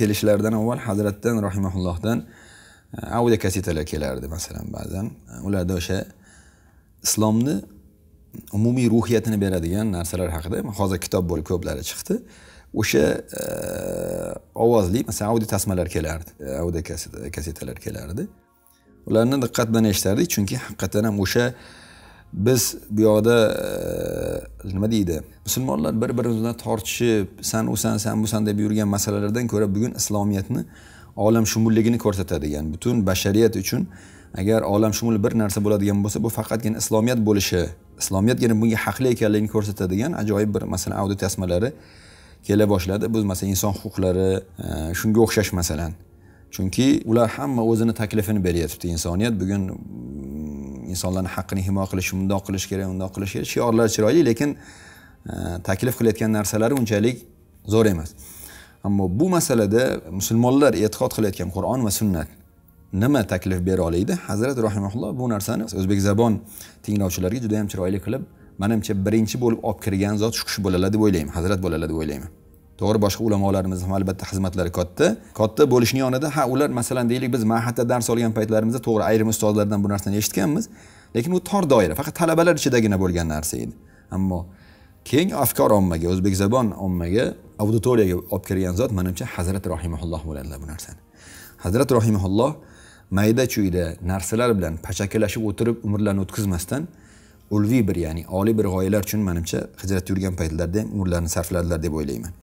kelishlaridan avval hazratdan rahimaullohdan e, audio kasetalar kelardi masalan ba'zan e, ularda o'sha islomni umumiy ruhiyatini beradigan narsalar haqida hozir kitob bo'lib ko'plari chiqdi o'sha e, ovozli masalan audio tasmalar kelardi audio kasetalar kelardi ularni diqqat bilan eshitardik chunki haqiqatdan ham o'sha biz bu yoqda nima deydi musulmonlar bir biri bilan tortishib san usan san busan deb yurgan masalalardan ko'ra bugun islomiyatni olam shumulligini ko'rsatadigan butun bashariyat uchun agar olam shumul bir narsa bo'ladigan bo'lsa bu faqatgina islomiyat bo'lishi islomiyatgina bunga haqli ekanligini ko'rsatadigan ajoyib bir masalan audio tasmalari kela boshladi bu masalan inson huquqlari shunga o'xshash masalan chunki ular hamma o'zini taklifini beryapti insoniyat bugun insonlarni haqqini himoya qilish mundoq qilish kerak undoq qilish kerak shiorlar chiroyli lekin e, taklif qilayotgan narsalari unchalik zo'r emas ammo bu masalada musulmonlar e'tiqod qilayotgan qur'on va sunnat nima taklif bera oladi hazrat rahimaulloh bu narsani o'zbek zabon tinglovchilarga juda yam chiroyli qilib manimcha birinchi bo'lib olib kirgan zot shu kishi bo'ladilar deb o'ylayman hazrat bo'ladilar deb o'ylayman to'g'ri boshqa ulamolarimiz ham albatta xizmatlari katta katta bo'lishni yonida ha ular masalan deylik biz mahatda dars olgan paytlarimizda to'g'ri ayrim ustozlardan bu narsani eshitganmiz lekin u tor doira faqat talabalar ichidagina bo'lgan narsa edi ammo keng afkor ommaga o'zbekzabon ommaga auditoriyaga olib kirgan zot manimcha hazrat rohimaulloh bo'ladilar bu narsani hazrat rohimaulloh mayda chuyda narsalar bilan pachakilashib o'tirib umrlarini o'tkazmasdan ulviy bir ya'ni oliy bir g'oyalar uchun manimcha hijratda yurgan paytlarida ham umrlarini sarfladilar deb o'ylayman